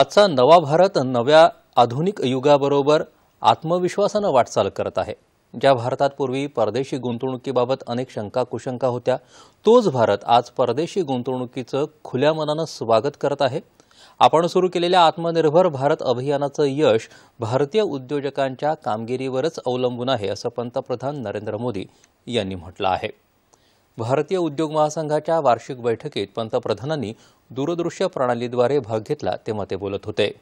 आजचा नवा भारत नव्या आधुनिक युगाबरोबर आत्मविश्वासानं वाटचाल करत आहे ज्या भारतात पूर्वी परदेशी गुंतवणुकीबाबत अनेक शंका कुशंका होत्या तोच भारत आज परदेशी गुंतवणुकीचं खुल्या मनानं स्वागत करत आहे आपण सुरू केलेल्या आत्मनिर्भर भारत अभियानाचं यश भारतीय उद्योजकांच्या कामगिरीवरच अवलंबून आहे असं पंतप्रधान नरेंद्र मोदी यांनी म्हटलं आहे भारतीय उद्योग महासंघा वार्षिक बैठकी पंप्रधा दूरदृश्य प्रणाली द्वारे भाग घ बोलत होते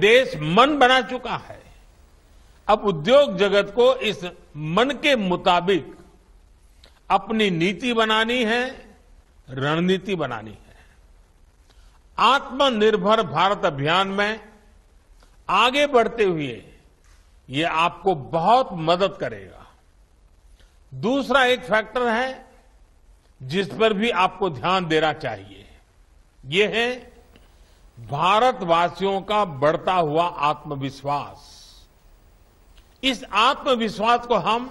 देश मन बना चुका है अब उद्योग जगत को इस मन के मुताबिक अपनी नीति बनानी है रणनीति बनानी है आत्मनिर्भर भारत अभियान में आगे बढ़ते हुए ये आपको बहुत मदद करेगा दूसरा एक फैक्टर है जिस पर भी आपको ध्यान देना चाहिए ये है भारतवासियों का बढ़ता हुआ आत्मविश्वास इस आत्मविश्वास को हम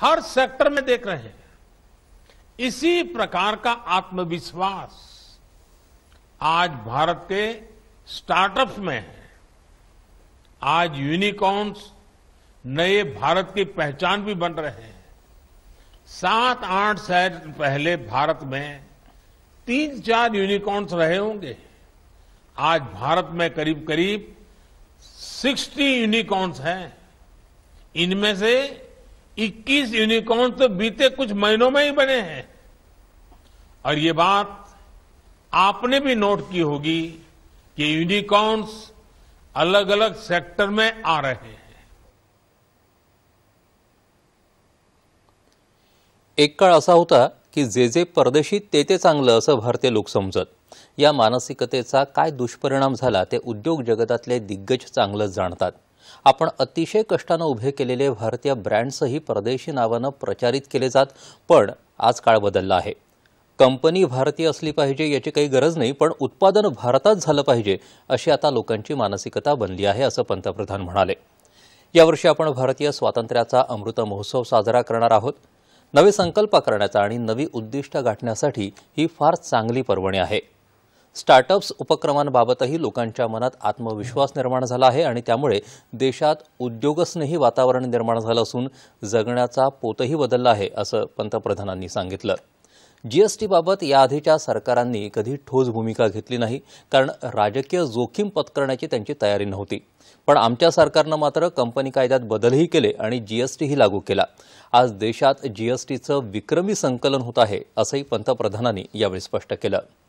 हर सेक्टर में देख रहे हैं इसी प्रकार का आत्मविश्वास आज भारत के स्टार्टअप्स में है आज यूनिकॉर्न्स नए भारत की पहचान भी बन रहे हैं सात आठ साल पहले भारत में तीन चार यूनिकॉर्न्स रहे होंगे आज भारत में करीब करीब सिक्सटी यूनिकॉर्न्स हैं इनमें से इक्कीस यूनिकॉर्न्स तो बीते कुछ महीनों में ही बने हैं और ये बात आपने भी नोट की होगी कि यूनिकॉर्न्स अलग अलग सेक्टर में आ रहे हैं एक काळ असा होता की जे जे परदेशी ते ते चांगलं असं भारतीय लोक समजत या मानसिकतेचा काय दुष्परिणाम झाला ते उद्योग जगतातले दिग्गज चांगलं जाणतात आपण अतिशय कष्टानं उभे केलेले भारतीय ब्रँड्सही परदेशी नावानं प्रचारित केले जात पण आज काळ बदलला आहे कंपनी भारतीय असली पाहिजे याची काही गरज नाही पण उत्पादन भारतात झालं पाहिजे अशी आता लोकांची मानसिकता बनली आहे असं पंतप्रधान म्हणाले यावर्षी आपण भारतीय स्वातंत्र्याचा अमृत महोत्सव साजरा करणार आहोत नवे संकल्प करण्याचा आणि नवी उद्दिष्ट गाठण्यासाठी ही फार चांगली पर्वणी आहे स्टार्टअप्स उपक्रमांबाबतही लोकांच्या मनात आत्मविश्वास निर्माण झाला आहे आणि त्यामुळे देशात उद्योगस्नेही वातावरण निर्माण झालं असून जगण्याचा पोतही बदलला आहे असं पंतप्रधानांनी सांगितलं जीएसटीबाबत याआधीच्या सरकारांनी कधी ठोस भूमिका घेतली नाही कारण राजकीय जोखीम पत्करण्याची त्यांची तयारी नव्हती पण आमच्या सरकारनं मात्र कंपनी कायद्यात बदलही केले आणि जीएसटीही लागू केला आज देशात जीएसटीचं विक्रमी संकलन होत आहे असंही पंतप्रधानांनी यावेळी स्पष्ट केलं